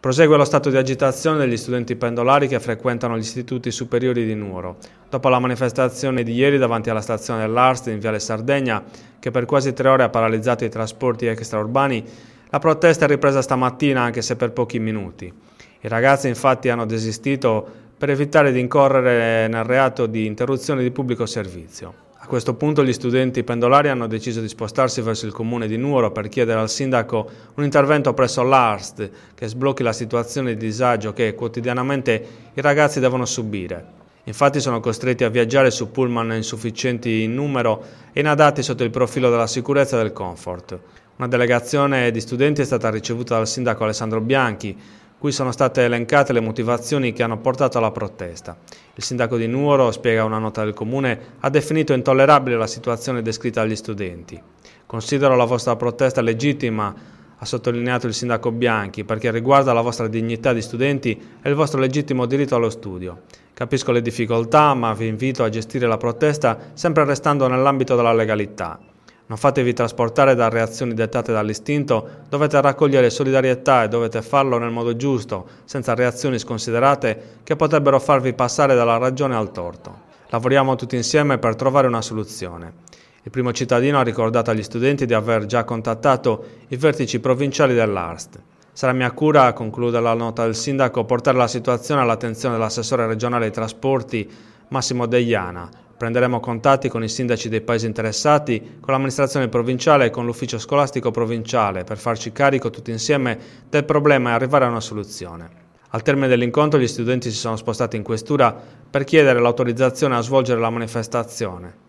Prosegue lo stato di agitazione degli studenti pendolari che frequentano gli istituti superiori di Nuoro. Dopo la manifestazione di ieri davanti alla stazione dell'Arst in Viale Sardegna, che per quasi tre ore ha paralizzato i trasporti extraurbani, la protesta è ripresa stamattina anche se per pochi minuti. I ragazzi infatti hanno desistito per evitare di incorrere nel reato di interruzione di pubblico servizio. A questo punto gli studenti pendolari hanno deciso di spostarsi verso il comune di Nuoro per chiedere al sindaco un intervento presso l'ARST che sblocchi la situazione di disagio che quotidianamente i ragazzi devono subire. Infatti sono costretti a viaggiare su pullman insufficienti in numero e inadatti sotto il profilo della sicurezza e del comfort. Una delegazione di studenti è stata ricevuta dal sindaco Alessandro Bianchi, cui sono state elencate le motivazioni che hanno portato alla protesta. Il sindaco di Nuoro, spiega una nota del comune, ha definito intollerabile la situazione descritta agli studenti. Considero la vostra protesta legittima, ha sottolineato il sindaco Bianchi, perché riguarda la vostra dignità di studenti e il vostro legittimo diritto allo studio. Capisco le difficoltà, ma vi invito a gestire la protesta sempre restando nell'ambito della legalità non fatevi trasportare da reazioni dettate dall'istinto, dovete raccogliere solidarietà e dovete farlo nel modo giusto, senza reazioni sconsiderate che potrebbero farvi passare dalla ragione al torto. Lavoriamo tutti insieme per trovare una soluzione. Il primo cittadino ha ricordato agli studenti di aver già contattato i vertici provinciali dell'ARST. Sarà mia cura, conclude la nota del sindaco, portare la situazione all'attenzione dell'assessore regionale ai trasporti Massimo Deiana, Prenderemo contatti con i sindaci dei paesi interessati, con l'amministrazione provinciale e con l'ufficio scolastico provinciale per farci carico tutti insieme del problema e arrivare a una soluzione. Al termine dell'incontro gli studenti si sono spostati in questura per chiedere l'autorizzazione a svolgere la manifestazione.